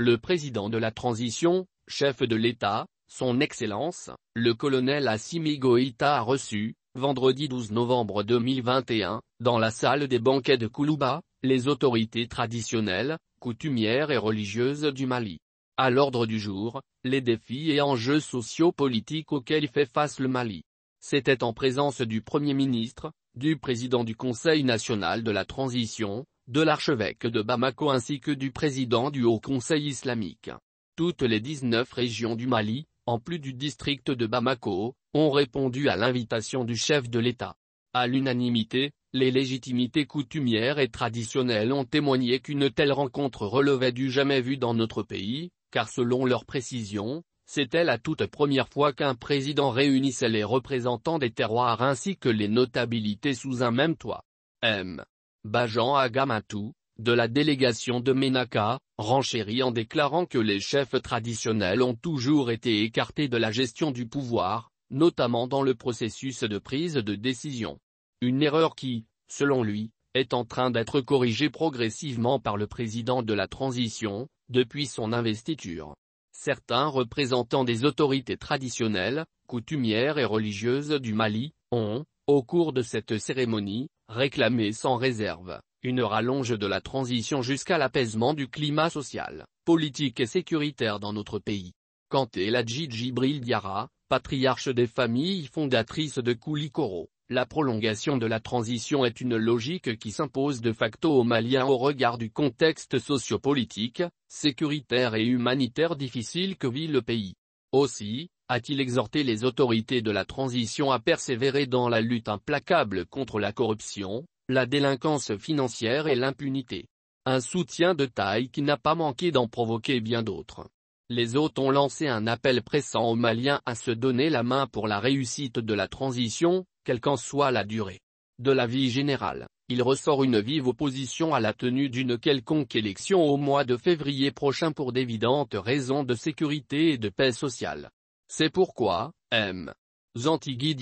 le président de la transition, chef de l'État, son Excellence, le colonel Assimi Goïta a reçu, vendredi 12 novembre 2021, dans la salle des banquets de Koulouba, les autorités traditionnelles, coutumières et religieuses du Mali. À l'ordre du jour, les défis et enjeux sociopolitiques auxquels fait face le Mali. C'était en présence du Premier ministre, du président du Conseil national de la transition, de l'archevêque de Bamako ainsi que du président du Haut Conseil islamique. Toutes les 19 régions du Mali, en plus du district de Bamako, ont répondu à l'invitation du chef de l'État. À l'unanimité, les légitimités coutumières et traditionnelles ont témoigné qu'une telle rencontre relevait du jamais vu dans notre pays, car selon leur précision, c'était la toute première fois qu'un président réunissait les représentants des terroirs ainsi que les notabilités sous un même toit. M. Bajan Agamatou, de la délégation de Ménaka, renchérit en déclarant que les chefs traditionnels ont toujours été écartés de la gestion du pouvoir, notamment dans le processus de prise de décision. Une erreur qui, selon lui, est en train d'être corrigée progressivement par le président de la transition, depuis son investiture. Certains représentants des autorités traditionnelles, coutumières et religieuses du Mali, ont, au cours de cette cérémonie, réclamée sans réserve, une rallonge de la transition jusqu'à l'apaisement du climat social, politique et sécuritaire dans notre pays. Quand Eladji Djibril Diara, patriarche des familles fondatrices de Koulikoro, la prolongation de la transition est une logique qui s'impose de facto au Maliens au regard du contexte sociopolitique, sécuritaire et humanitaire difficile que vit le pays. Aussi, a-t-il exhorté les autorités de la transition à persévérer dans la lutte implacable contre la corruption, la délinquance financière et l'impunité. Un soutien de taille qui n'a pas manqué d'en provoquer bien d'autres. Les hôtes ont lancé un appel pressant aux Maliens à se donner la main pour la réussite de la transition, quelle qu'en soit la durée. De la vie générale, il ressort une vive opposition à la tenue d'une quelconque élection au mois de février prochain pour d'évidentes raisons de sécurité et de paix sociale. C'est pourquoi, M. Zantigui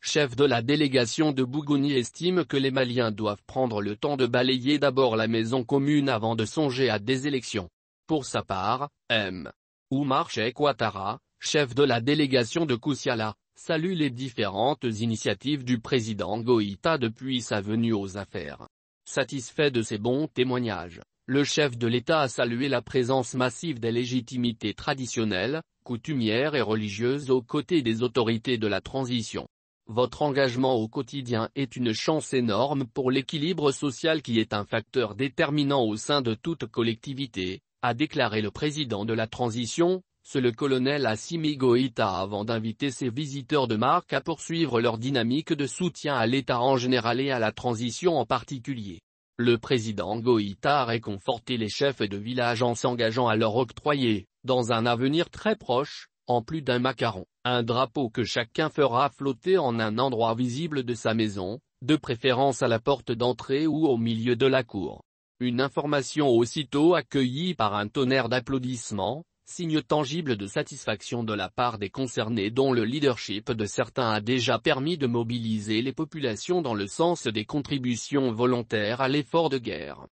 chef de la délégation de Bougouni estime que les Maliens doivent prendre le temps de balayer d'abord la maison commune avant de songer à des élections. Pour sa part, M. Oumar Cheikh Ouattara, chef de la délégation de Koussiala, salue les différentes initiatives du président Goïta depuis sa venue aux affaires. Satisfait de ses bons témoignages, le chef de l'État a salué la présence massive des légitimités traditionnelles, coutumières et religieuses aux côtés des autorités de la transition. Votre engagement au quotidien est une chance énorme pour l'équilibre social qui est un facteur déterminant au sein de toute collectivité, a déclaré le président de la transition, ce le colonel Assimi Goïta avant d'inviter ses visiteurs de marque à poursuivre leur dynamique de soutien à l'État en général et à la transition en particulier. Le président Goïta a réconforté les chefs de village en s'engageant à leur octroyer, dans un avenir très proche, en plus d'un macaron, un drapeau que chacun fera flotter en un endroit visible de sa maison, de préférence à la porte d'entrée ou au milieu de la cour. Une information aussitôt accueillie par un tonnerre d'applaudissements, signe tangible de satisfaction de la part des concernés dont le leadership de certains a déjà permis de mobiliser les populations dans le sens des contributions volontaires à l'effort de guerre.